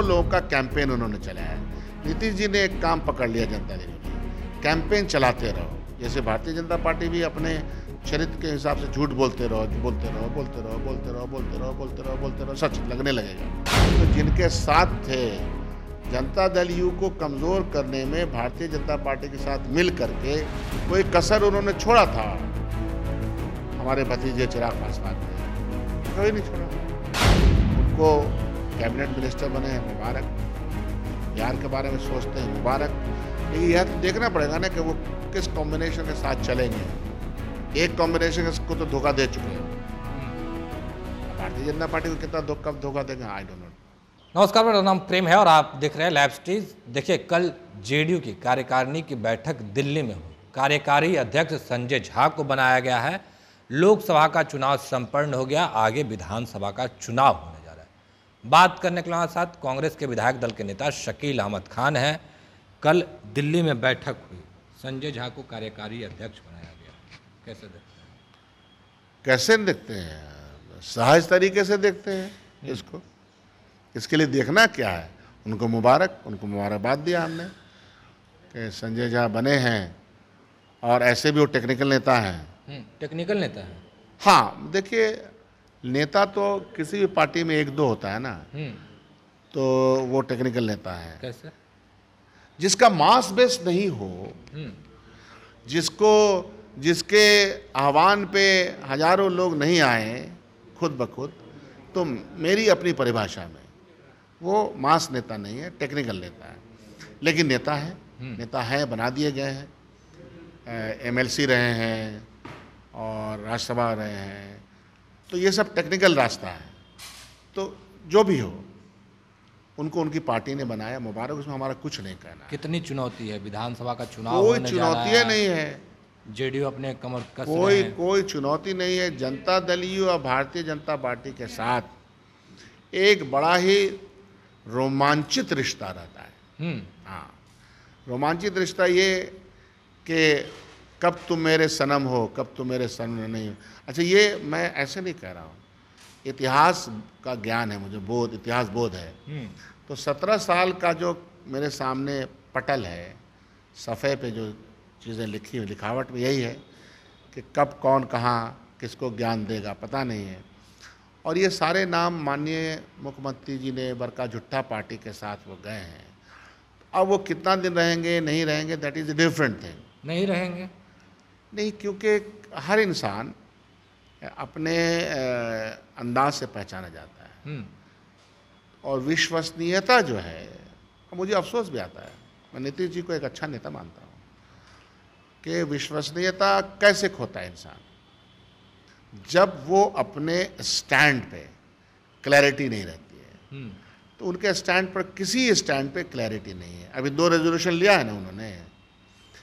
करोड़ों लोगों का कैंपेन उन्होंने चलाया नीतीश जी ने एक काम पकड़ लिया जनता ने कैंपेन चलाते रहो जैसे भारतीय जनता पार्टी भी अपने चरित्र के हिसाब से झूठ बोलते रहो बोलते रहो बोलते रहो बोलते रहो बोलते रहो बोलते रहो बोलते रहो सच लगने लगेगा तो जिनके साथ थे जनता दल यू को कमज़ोर करने में भारतीय जनता पार्टी के साथ मिल करके कोई कसर उन्होंने छोड़ा था हमारे भतीजे चिराग पासवान ने कोई नहीं छोड़ा उनको कैबिनेट मिनिस्टर बने हैं मुबारक यार के बारे में सोचते हैं मुबारक लेकिन यह तो देखना पड़ेगा ना कि वो किस कॉम्बिनेशन के साथ चलेंगे एक कॉम्बिनेशन को तो धोखा दे चुके हैं भारतीय जनता पार्टी को कितना कब धोखा देंगे आई डोंट नो नमस्कार मेरा नाम प्रेम है और आप देख रहे हैं लाइव स्टीज देखिए कल जेडीयू की कार्यकारिणी की बैठक दिल्ली में हुई कार्यकारी अध्यक्ष संजय झा को बनाया गया है लोकसभा का चुनाव संपन्न हो गया आगे विधानसभा का चुनाव होने बात करने के लिए हमारे साथ कांग्रेस के विधायक दल के नेता शकील अहमद खान हैं कल दिल्ली में बैठक हुई संजय झा को कार्यकारी अध्यक्ष बनाया गया कैसे देखते हैं कैसे देखते हैं सहज तरीके से देखते हैं इसको इसके लिए देखना क्या है उनको मुबारक उनको मुबारकबाद दिया हमने कि संजय झा बने हैं और ऐसे भी वो टेक्निकल नेता हैं टेक्निकल हम्म, नेता हैं हाँ देखिए नेता तो किसी भी पार्टी में एक दो होता है ना हम्म। तो वो टेक्निकल नेता है कैसे जिसका मास बेस नहीं हो हम्म। जिसको जिसके आह्वान पे हजारों लोग नहीं आए खुद ब खुद तो मेरी अपनी परिभाषा में वो मास नेता नहीं है टेक्निकल नेता है लेकिन नेता है हम्म। नेता है बना दिए गए हैं एमएलसी रहे हैं और राज्यसभा रहे हैं तो ये सब टेक्निकल रास्ता है तो जो भी हो उनको उनकी पार्टी ने बनाया मुबारक उसमें हमारा कुछ नहीं कहना कितनी चुनौती है विधानसभा का चुनाव कोई चुनौतियाँ नहीं है जेडीयू अपने कमर कस कोई कोई चुनौती नहीं है जनता दल यू और भारतीय जनता पार्टी के साथ एक बड़ा ही रोमांचित रिश्ता रहता है हम्म। हाँ रोमांचित रिश्ता ये कि कब तुम मेरे सनम हो कब तुम मेरे सनम नहीं हो अच्छा ये मैं ऐसे नहीं कह रहा हूँ इतिहास का ज्ञान है मुझे बोध इतिहास बोध है हम्म। तो सत्रह साल का जो मेरे सामने पटल है सफ़े पे जो चीज़ें लिखी हुई लिखावट में यही है कि कब कौन कहाँ किसको ज्ञान देगा पता नहीं है और ये सारे नाम माननीय मुख्यमंत्री जी ने बरका झुट्ठा पार्टी के साथ वो गए हैं अब वो कितना दिन रहेंगे नहीं रहेंगे that is a different thing नहीं रहेंगे नहीं क्योंकि हर इंसान अपने अंदाज से पहचाना जाता है हम्म। और विश्वसनीयता जो है मुझे अफसोस भी आता है मैं नीतीश जी को एक अच्छा नेता मानता हूँ कि विश्वसनीयता कैसे खोता है इंसान जब वो अपने स्टैंड पे क्लैरिटी नहीं रहती है हम्म। तो उनके स्टैंड पर किसी स्टैंड पे क्लैरिटी नहीं है अभी दो रेजोल्यूशन लिया है ना उन्होंने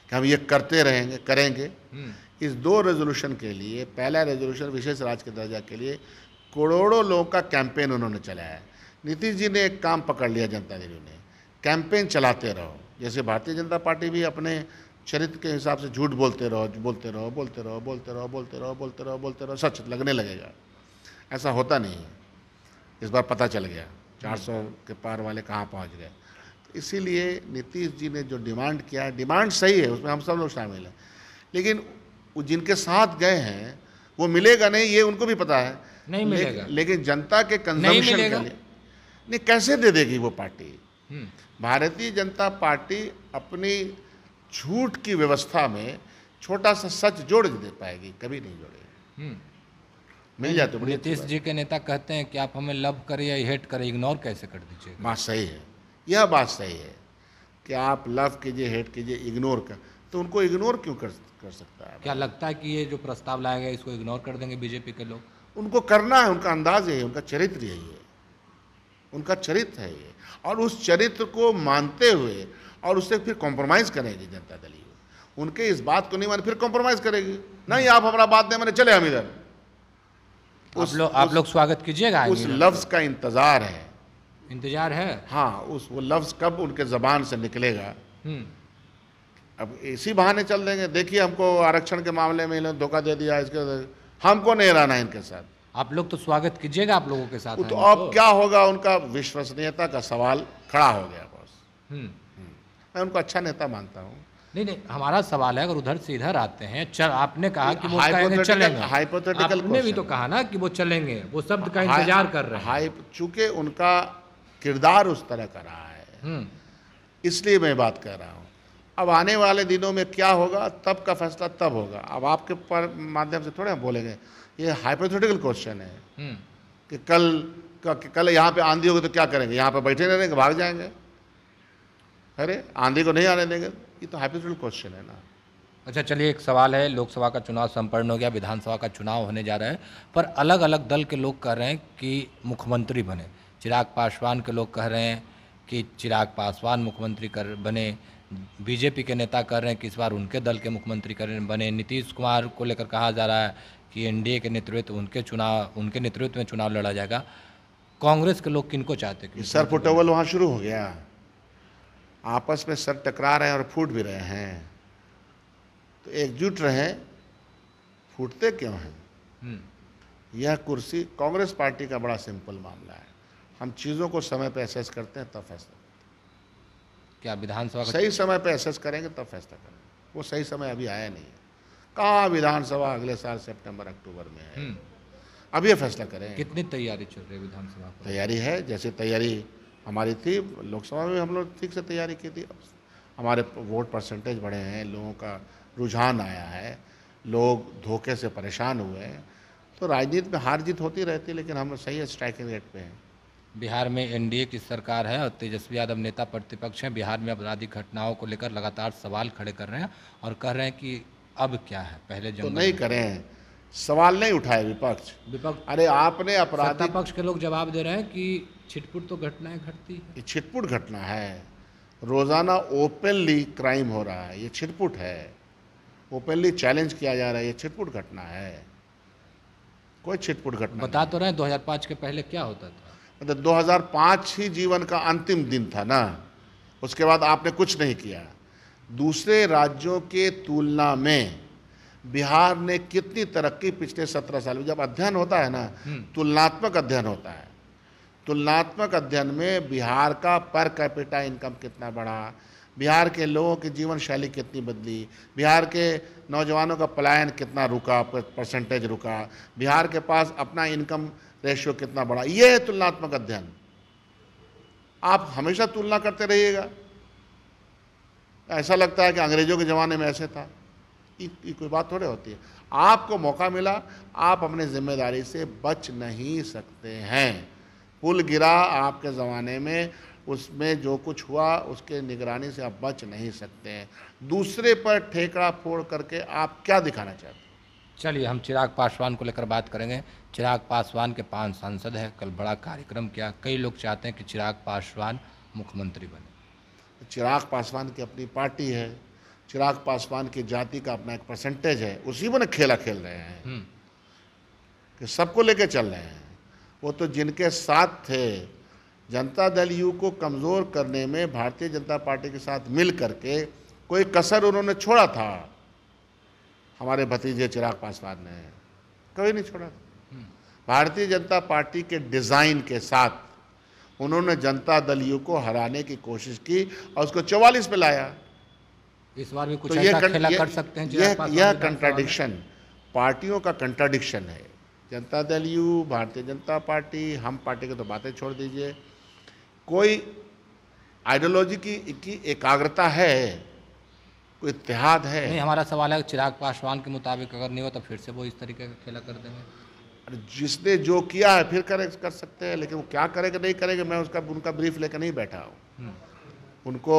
कि हम ये करते रहेंगे करेंगे हम्म। इस दो रेजोल्यूशन के लिए पहला रेजोल्यूशन विशेष राज के दर्जा के लिए करोड़ों लोगों का कैंपेन उन्होंने चलाया है नीतीश जी ने एक काम पकड़ लिया जनता दल ने कैंपेन चलाते रहो जैसे भारतीय जनता पार्टी भी अपने चरित्र के हिसाब से झूठ बोलते रहो बोलते रहो बोलते रहो बोलते रहो बोलते रहो बोलते रहो बोलते रहो सच लगने लगेगा ऐसा होता नहीं है इस बार पता चल गया चार सौ के पार वाले कहाँ पहुँच गए इसीलिए नीतीश जी ने जो डिमांड किया है डिमांड सही है उसमें हम सब लोग शामिल हैं लेकिन जिनके साथ गए हैं वो मिलेगा नहीं ये उनको भी पता है नहीं मिलेगा ले, लेकिन जनता के कंजम्पशन के लिए नहीं कैसे दे देगी वो पार्टी हम्म। भारतीय जनता पार्टी अपनी झूठ की व्यवस्था में छोटा सा सच जोड़ दे पाएगी कभी नहीं जोड़ेगी हम्म। मिल जाते नीतीश जी के नेता कहते हैं कि आप हमें लव करें या हेट करें इग्नोर कैसे कर दीजिए माँ सही है यह बात सही है कि आप लव कीजिए हेट कीजिए इग्नोर कर तो उनको इग्नोर क्यों कर कर सकता है क्या लगता है कि ये जो प्रस्ताव लाया गया इसको इग्नोर कर देंगे बीजेपी के लोग उनको करना है उनका अंदाज है उनका चरित्र यही है उनका चरित्र है ये और उस चरित्र को मानते हुए और उससे फिर कॉम्प्रोमाइज़ करेगी जनता दल उनके इस बात को नहीं माने फिर कॉम्प्रोमाइज़ करेगी नहीं आप हमारा बात नहीं माने चले हम इधर आप लोग स्वागत कीजिएगा उस लफ्ज़ का इंतज़ार है इंतजार है हाँ उस वो लफ्ज़ कब उनके ज़बान से निकलेगा हम्म। अब इसी बहाने चल देंगे देखिए हमको आरक्षण के मामले में इन्होंने धोखा दे दिया इसके हमको नहीं रहना इनके साथ आप लोग तो स्वागत कीजिएगा आप लोगों के साथ तो अब तो। क्या होगा उनका विश्वसनीयता का सवाल खड़ा हो गया बस हम्म। हम्म। मैं उनको अच्छा नेता मानता हूँ नहीं नहीं हमारा सवाल है अगर उधर से इधर आते हैं चल आपने कहा कि वो चलेंगे हाइपोथेटिकल आपने भी तो कहा ना कि वो चलेंगे वो शब्द का इंतजार कर रहे हैं चूंकि उनका किरदार उस तरह का रहा है हम्म। इसलिए मैं बात कर रहा हूँ अब आने वाले दिनों में क्या होगा तब का फैसला तब होगा अब आपके पर माध्यम से थोड़े बोलेंगे ये हाइपोथेटिकल क्वेश्चन है हम्म। कि कल कि कल यहाँ पे आंधी होगी तो क्या करेंगे यहाँ पे बैठे रहेंगे भाग जाएंगे अरे आंधी को नहीं आने देंगे ये तो हाइपोथेटिकल क्वेश्चन है ना अच्छा चलिए एक सवाल है लोकसभा का चुनाव संपन्न हो गया विधानसभा का चुनाव होने जा रहा है पर अलग अलग दल के लोग कह रहे हैं कि मुख्यमंत्री बने चिराग पासवान के लोग कह रहे हैं कि चिराग पासवान मुख्यमंत्री कर बने बीजेपी के नेता कह रहे हैं कि इस बार उनके दल के मुख्यमंत्री कर बने नीतीश कुमार को लेकर कहा जा रहा है कि एनडीए के नेतृत्व उनके चुनाव उनके नेतृत्व में चुनाव लड़ा जाएगा कांग्रेस के लोग किनको चाहते कि सर फुटोवल वहाँ शुरू हो गया आपस में सर टकरा रहे हैं और फूट भी रहे हैं तो एकजुट रहे फूटते क्यों हैं हम्म। यह कुर्सी कांग्रेस पार्टी का बड़ा सिंपल मामला है हम चीज़ों को समय पर एसेस करते हैं तब फैसला क्या विधानसभा सही समय पर एसेस करेंगे तब फैसला करेंगे वो सही समय अभी आया नहीं है कहाँ विधानसभा अगले साल सितंबर अक्टूबर में है हम्म। अब ये फैसला करें कितनी तैयारी चल रही है विधानसभा तैयारी है जैसे तैयारी हमारी थी लोकसभा में हम लोग ठीक से तैयारी की थी हमारे वोट परसेंटेज बढ़े हैं लोगों का रुझान आया है लोग धोखे से परेशान हुए हैं तो राजनीति में हार जीत होती रहती है लेकिन हम सही स्ट्राइकिंग रेट पे हैं बिहार में एनडीए की सरकार है और तेजस्वी यादव नेता प्रतिपक्ष हैं बिहार में आपराधिक घटनाओं को लेकर लगातार सवाल खड़े कर रहे हैं और कह रहे हैं कि अब क्या है पहले जो तो नहीं करें सवाल नहीं उठाए विपक्ष विपक्ष अरे आपने अपराध पक्ष के लोग जवाब दे रहे हैं कि छिटपुट तो घटनाएं घटती है छिटपुट घटना है रोज़ाना ओपनली क्राइम हो रहा है ये छिटपुट है ओपनली चैलेंज किया जा रहा है ये छिटपुट घटना है कोई छिटपुट घटना बता तो रहे हैं 2005 के पहले क्या होता था मतलब 2005 ही जीवन का अंतिम दिन था ना उसके बाद आपने कुछ नहीं किया दूसरे राज्यों के तुलना में बिहार ने कितनी तरक्की पिछले सत्रह साल में जब अध्ययन होता है ना हम्म। तुलनात्मक अध्ययन होता है तुलनात्मक अध्ययन में बिहार का पर कैपिटा इनकम कितना बढ़ा बिहार के लोगों की जीवन शैली कितनी बदली बिहार के नौजवानों का पलायन कितना रुका परसेंटेज रुका बिहार के पास अपना इनकम रेशियो कितना बढ़ा ये है तुलनात्मक अध्ययन आप हमेशा तुलना करते रहिएगा ऐसा लगता है कि अंग्रेजों के ज़माने में ऐसे था ये कोई बात थोड़ी होती है आपको मौका मिला आप अपने जिम्मेदारी से बच नहीं सकते हैं पुल गिरा आपके ज़माने में उसमें जो कुछ हुआ उसके निगरानी से आप बच नहीं सकते हैं दूसरे पर ठेकड़ा फोड़ करके आप क्या दिखाना चाहते हैं चलिए हम चिराग पासवान को लेकर बात करेंगे चिराग पासवान के पांच सांसद हैं कल बड़ा कार्यक्रम किया कई लोग चाहते हैं कि चिराग पासवान मुख्यमंत्री बने चिराग पासवान की अपनी पार्टी है चिराग पासवान की जाति का अपना एक परसेंटेज है उसी में खेला खेल रहे हैं हम्म। कि सबको लेके चल रहे हैं वो तो जिनके साथ थे जनता दल यू को कमज़ोर करने में भारतीय जनता पार्टी के साथ मिल करके कोई कसर उन्होंने छोड़ा था हमारे भतीजे चिराग पासवान ने कभी नहीं छोड़ा था हम्म। भारतीय जनता पार्टी के डिज़ाइन के साथ उन्होंने जनता दल यू को हराने की कोशिश की और उसको चौवालीस पे लाया इस बार भी कुछ तो ऐसा खेला कर सकते हैं यह यह कंट्राडिक्शन पार्टियों का कंट्राडिक्शन है जनता दल यू भारतीय जनता पार्टी हम पार्टी के तो बातें छोड़ दीजिए कोई आइडियोलॉजी की, की एकाग्रता है कोई इतिहाद है नहीं हमारा सवाल है चिराग पासवान के मुताबिक अगर नहीं हो तो फिर से वो इस तरीके का खेला कर देंगे अरे जिसने जो किया है फिर करे कर सकते हैं लेकिन वो क्या करेगा नहीं करेगा मैं उसका उनका ब्रीफ लेकर नहीं बैठा हूँ हम्म। उनको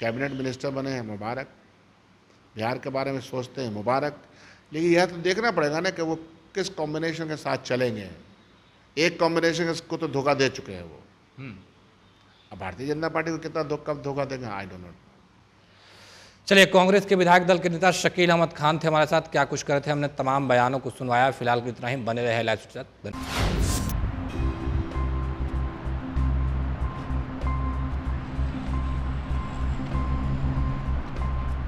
कैबिनेट मिनिस्टर बने हैं मुबारक बिहार के बारे में सोचते हैं मुबारक लेकिन यह तो देखना पड़ेगा ना कि वो किस कॉम्बिनेशन के साथ चलेंगे एक कॉम्बिनेशन को तो धोखा दे चुके हैं वो हम्म। अब भारतीय जनता पार्टी को कितना कब धोखा देगा आई डोंट नो चलिए कांग्रेस के विधायक दल के नेता शकील अहमद खान थे हमारे साथ क्या कुछ करे थे हमने तमाम बयानों को सुनवाया फिलहाल इतना ही बने रहे लाइव साथ